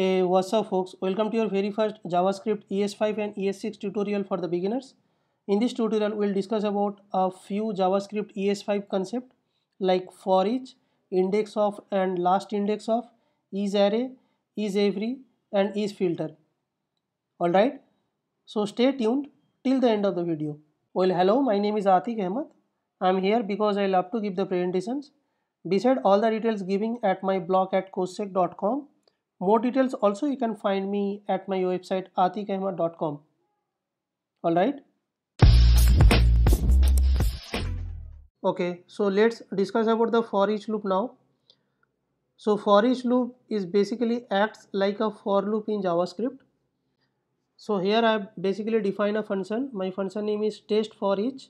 Hey, what's up folks? Welcome to your very first JavaScript ES5 and ES6 tutorial for the beginners. In this tutorial, we'll discuss about a few JavaScript ES5 concept like for each, index of and last index of, is array, is every and is filter. Alright, so stay tuned till the end of the video. Well, hello, my name is Atik Ahmed. I'm here because I love to give the presentations. Beside all the details giving at my blog at cosec.com more details also you can find me at my website atikahima.com. Alright. Okay, so let's discuss about the for each loop now. So for each loop is basically acts like a for loop in JavaScript. So here I basically define a function. My function name is test for each.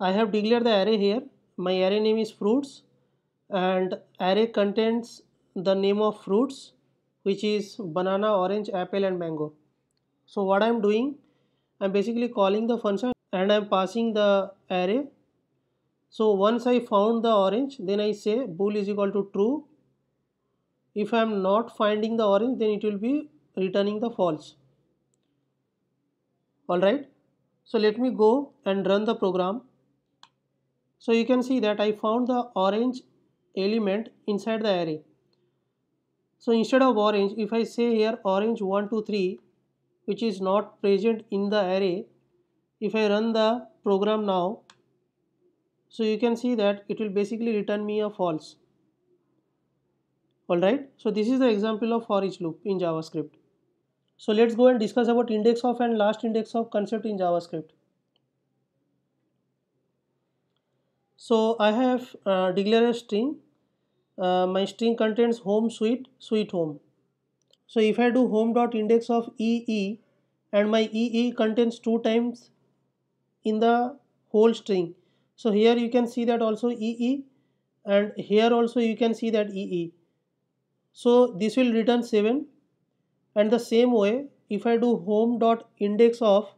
I have declared the array here. My array name is fruits and array contains the name of fruits which is banana, orange, apple and mango. So what I am doing, I am basically calling the function and I am passing the array. So once I found the orange, then I say bool is equal to true. If I am not finding the orange, then it will be returning the false. Alright. So let me go and run the program. So you can see that I found the orange element inside the array. So instead of orange, if I say here orange 1, 2, 3, which is not present in the array, if I run the program now, so you can see that it will basically return me a false. Alright, so this is the example of for each loop in JavaScript. So let's go and discuss about index of and last index of concept in JavaScript. So I have uh, declared a string uh, my string contains home sweet sweet home so if i do home dot index of ee and my ee contains two times in the whole string so here you can see that also ee and here also you can see that ee so this will return 7 and the same way if i do home dot index of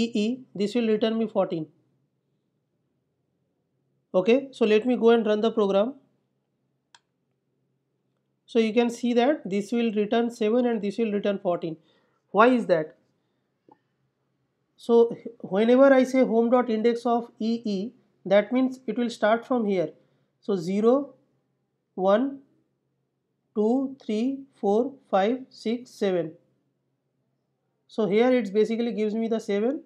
ee this will return me 14 okay so let me go and run the program so you can see that this will return 7 and this will return 14. Why is that? So whenever I say home dot index of EE, that means it will start from here. So 0, 1, 2, 3, 4, 5, 6, 7. So here it basically gives me the 7.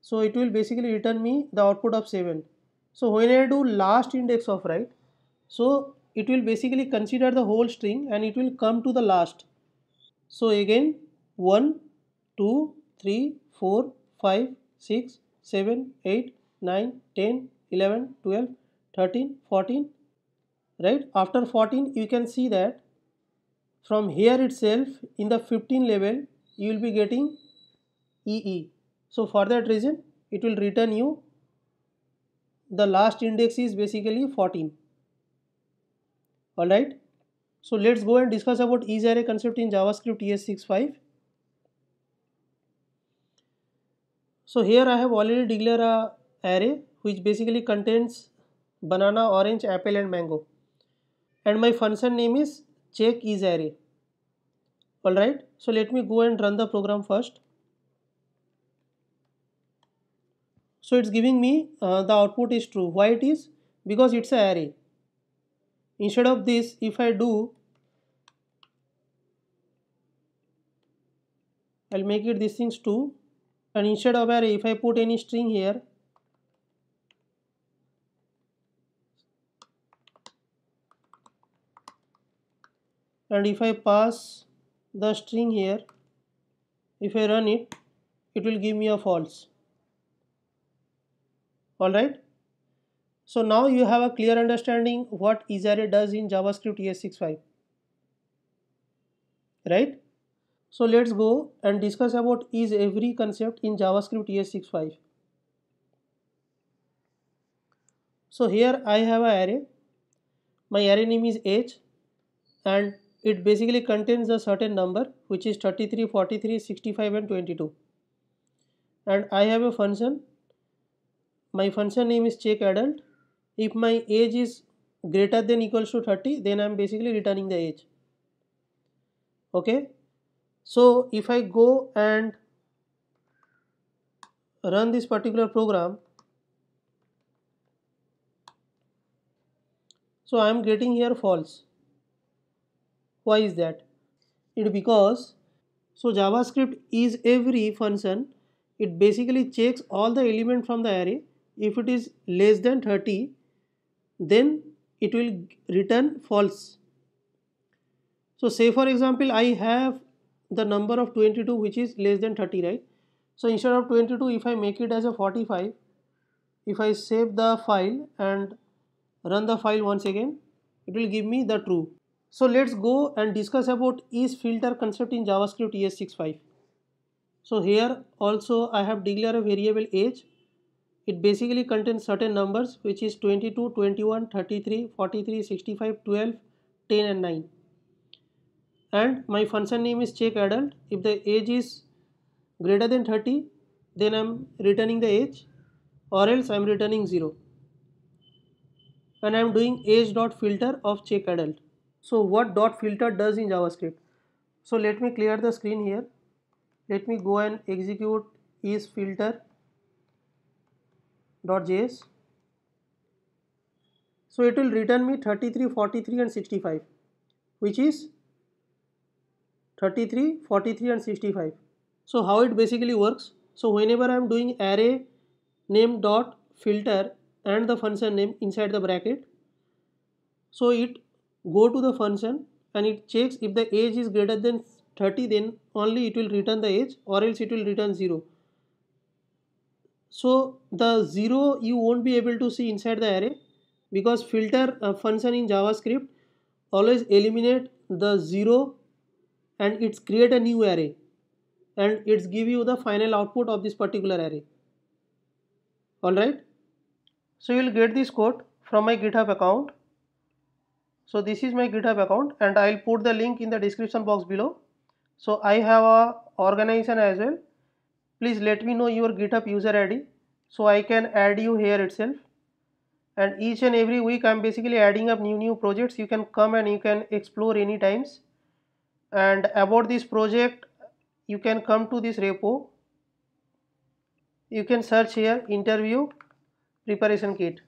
So it will basically return me the output of 7. So when I do last index of right, so it will basically consider the whole string and it will come to the last. So again 1, 2, 3, 4, 5, 6, 7, 8, 9, 10, 11, 12, 13, 14, right? After 14 you can see that from here itself in the 15 level you will be getting EE. So for that reason it will return you the last index is basically 14 alright. So let's go and discuss about is array concept in JavaScript ES65. So here I have already declared a array which basically contains banana, orange, apple and mango. And my function name is check is array. Alright, so let me go and run the program first. So it's giving me uh, the output is true. Why it is? Because it's an array instead of this if I do I'll make it these things 2 and instead of array if I put any string here and if I pass the string here if I run it it will give me a false alright so now you have a clear understanding what is array does in JavaScript ES65, right? So let's go and discuss about is every concept in JavaScript ES65. So here I have a array, my array name is h and it basically contains a certain number which is 33, 43, 65 and 22 and I have a function, my function name is check adult if my age is greater than equals to 30 then I am basically returning the age okay so if I go and run this particular program so I am getting here false why is that it because so JavaScript is every function it basically checks all the element from the array if it is less than 30 then it will return false. So say for example I have the number of 22 which is less than 30 right. So instead of 22 if I make it as a 45 if I save the file and run the file once again it will give me the true. So let's go and discuss about is filter concept in JavaScript ES65. So here also I have declared a variable age it basically contains certain numbers which is 22, 21, 33, 43, 65, 12, 10 and 9. And my function name is check adult. If the age is greater than 30 then I am returning the age or else I am returning 0. And I am doing age dot filter of check adult. So what dot filter does in JavaScript? So let me clear the screen here. Let me go and execute is filter so it will return me 33, 43 and 65 which is 33, 43 and 65. So how it basically works? So whenever I am doing array name dot filter and the function name inside the bracket so it go to the function and it checks if the age is greater than 30 then only it will return the age or else it will return 0 so the 0 you won't be able to see inside the array because filter uh, function in javascript always eliminate the 0 and it's create a new array and it's give you the final output of this particular array alright so you will get this code from my github account so this is my github account and I'll put the link in the description box below so I have a organization as well please let me know your github user id so i can add you here itself and each and every week i'm basically adding up new new projects you can come and you can explore any times and about this project you can come to this repo you can search here interview preparation kit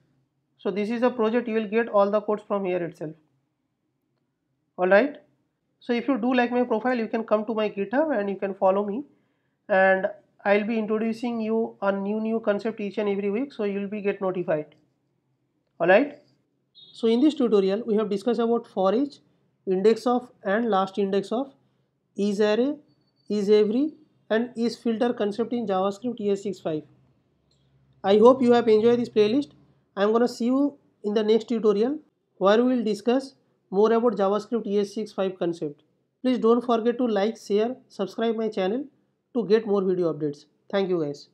so this is the project you will get all the codes from here itself alright so if you do like my profile you can come to my github and you can follow me and I'll be introducing you a new new concept each and every week so you'll be get notified alright so in this tutorial we have discussed about for each index of and last index of is array is every and is filter concept in javascript es65 I hope you have enjoyed this playlist I am gonna see you in the next tutorial where we will discuss more about javascript es65 concept please don't forget to like share subscribe my channel to get more video updates. Thank you guys.